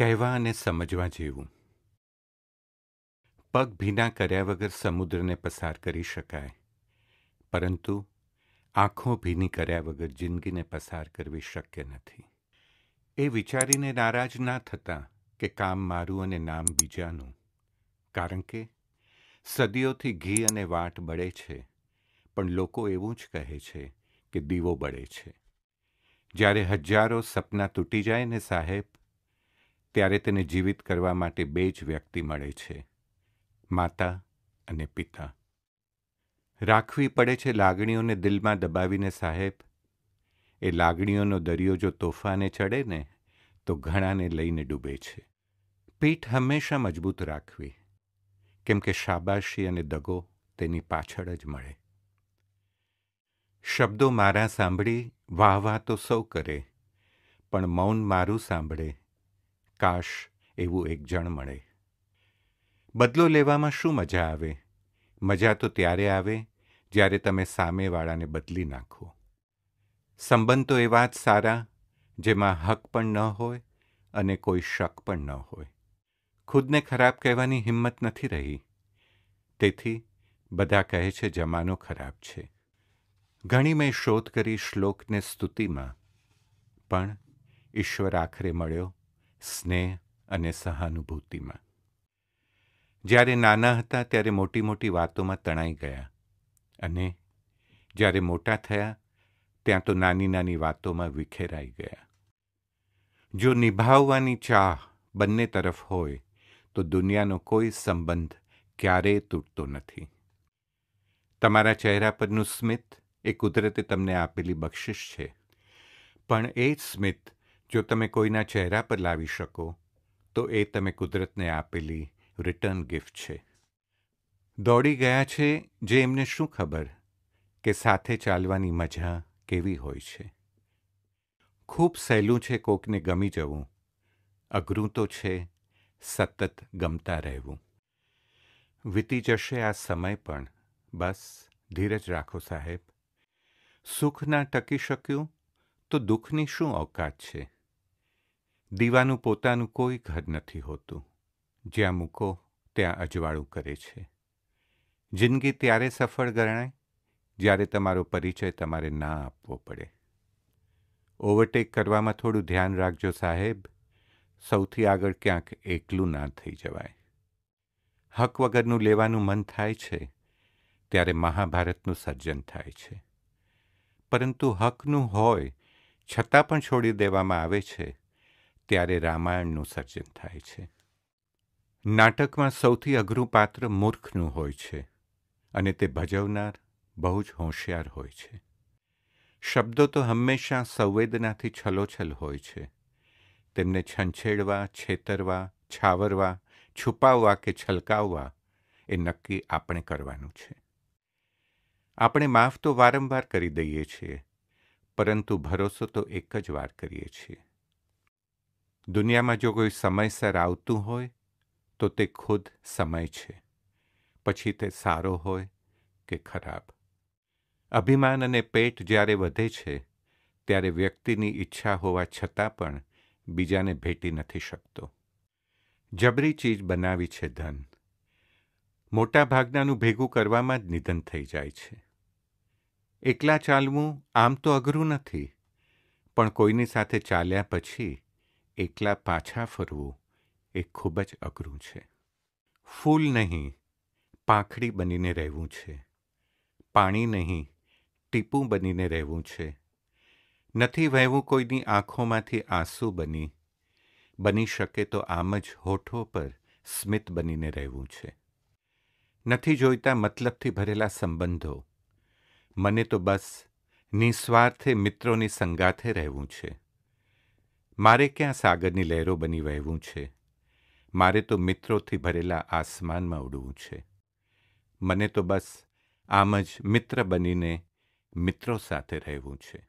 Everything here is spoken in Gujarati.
કહેવા અને સમજવા જેવું પગ ભીના કર્યા વગર સમુદ્રને પસાર કરી શકાય પરંતુ આંખો ભીની કર્યા વગર જિંદગીને પસાર કરવી શક્ય નથી એ વિચારીને નારાજ ના થતા કે કામ મારું અને નામ બીજાનું કારણ કે સદીઓથી ઘી અને વાટ બળે છે પણ લોકો એવું જ કહે છે કે દીવો બળે છે જ્યારે હજારો સપના તૂટી જાય ને સાહેબ ત્યારે તેને જીવિત કરવા માટે બે જ વ્યક્તિ મળે છે માતા અને પિતા રાખવી પડે છે લાગણીઓને દિલમાં દબાવીને સાહેબ એ લાગણીઓનો દરિયો જો તોફાને ચડે ને તો ઘણાને લઈને ડૂબે છે પીઠ હંમેશા મજબૂત રાખવી કેમ કે શાબાશી અને દગો તેની પાછળ જ મળે શબ્દો મારા સાંભળી વાહ વાહ તો સૌ કરે પણ મૌન મારું સાંભળે કાશ એવું એક જણ મળે બદલો લેવામાં શું મજા આવે મજા તો ત્યારે આવે જ્યારે તમે સામેવાળાને બદલી નાખો સંબંધ તો એવા જ સારા જેમાં હક પણ ન હોય અને કોઈ શક પણ ન હોય ખુદને ખરાબ કહેવાની હિંમત નથી રહી તેથી બધા કહે છે જમાનો ખરાબ છે ઘણી મેં શોધ કરી શ્લોકને સ્તુતિમાં પણ ઈશ્વર આખરે મળ્યો સ્નેહ અને સહાનુભૂતિમાં જ્યારે નાના હતા ત્યારે મોટી મોટી વાતોમાં તણાઈ ગયા અને જ્યારે મોટા થયા ત્યાં તો નાની નાની વાતોમાં વિખેરાઈ ગયા જો નિભાવવાની ચાહ બંને તરફ હોય તો દુનિયાનો કોઈ સંબંધ ક્યારેય તૂટતો નથી તમારા ચહેરા પરનું સ્મિત એ કુદરતે તમને આપેલી બક્ષિશ છે પણ એ જ સ્મિત જો તમે કોઈના ચહેરા પર લાવી શકો તો એ તમે કુદરતને આપેલી રિટર્ન ગિફ્ટ છે દોડી ગયા છે જે એમને શું ખબર કે સાથે ચાલવાની મજા કેવી હોય છે ખૂબ સહેલું છે કોકને ગમી જવું અઘરું તો છે સતત ગમતા રહેવું વીતી જશે આ સમય પણ બસ ધીરજ રાખો સાહેબ સુખ ના ટકી શક્યું તો દુઃખની શું ઓકાત છે દીવાનું પોતાનું કોઈ ઘર નથી હોતું જ્યાં મૂકો ત્યાં અજવાળું કરે છે જિંદગી ત્યારે સફળ ગણાય જ્યારે તમારો પરિચય તમારે ના આપવો પડે ઓવરટેક કરવામાં થોડું ધ્યાન રાખજો સાહેબ સૌથી આગળ ક્યાંક એકલું ના થઈ જવાય હક વગરનું લેવાનું મન થાય છે ત્યારે મહાભારતનું સર્જન થાય છે પરંતુ હકનું હોય છતાં પણ છોડી દેવામાં આવે છે ત્યારે રામાયણનું સર્જન થાય છે નાટકમાં સૌથી અઘરું પાત્ર મૂર્ખનું હોય છે અને તે ભજવનાર બહુ જ હોશિયાર હોય છે શબ્દો તો હંમેશા સંવેદનાથી છલોછલ હોય છે તેમને છંછેડવા છેતરવા છાવરવા છુપાવવા કે છલકાવવા એ નક્કી આપણે કરવાનું છે આપણે માફ તો વારંવાર કરી દઈએ છીએ પરંતુ ભરોસો તો એક જ વાર કરીએ છીએ દુનિયામાં જો કોઈ સમયસર આવતું હોય તો તે ખુદ સમય છે પછી તે સારો હોય કે ખરાબ અભિમાન અને પેટ જ્યારે વધે છે ત્યારે વ્યક્તિની ઈચ્છા હોવા છતાં પણ બીજાને ભેટી નથી શકતો જબરી ચીજ બનાવી છે ધન મોટાભાગનાનું ભેગું કરવામાં જ નિધન થઈ જાય છે એકલા ચાલવું આમ તો અઘરું નથી પણ કોઈની સાથે ચાલ્યા પછી એકલા પાછા ફરવું એ ખૂબ જ અઘરું છે ફૂલ નહીં પાંખડી બનીને રહેવું છે પાણી નહીં ટીપું બનીને રહેવું છે નથી વહેવું કોઈની આંખોમાંથી આંસુ બની બની શકે તો આમ જ હોઠો પર સ્મિત બનીને રહેવું છે નથી જોઈતા મતલબથી ભરેલા સંબંધો મને તો બસ નિસ્વાર્થે મિત્રોની સંગાથે રહેવું છે મારે ક્યાં સાગરની લહેરો બની વહેવું છે મારે તો મિત્રોથી ભરેલા આસમાનમાં ઉડવું છે મને તો બસ આમ જ મિત્ર બનીને મિત્રો સાથે રહેવું છે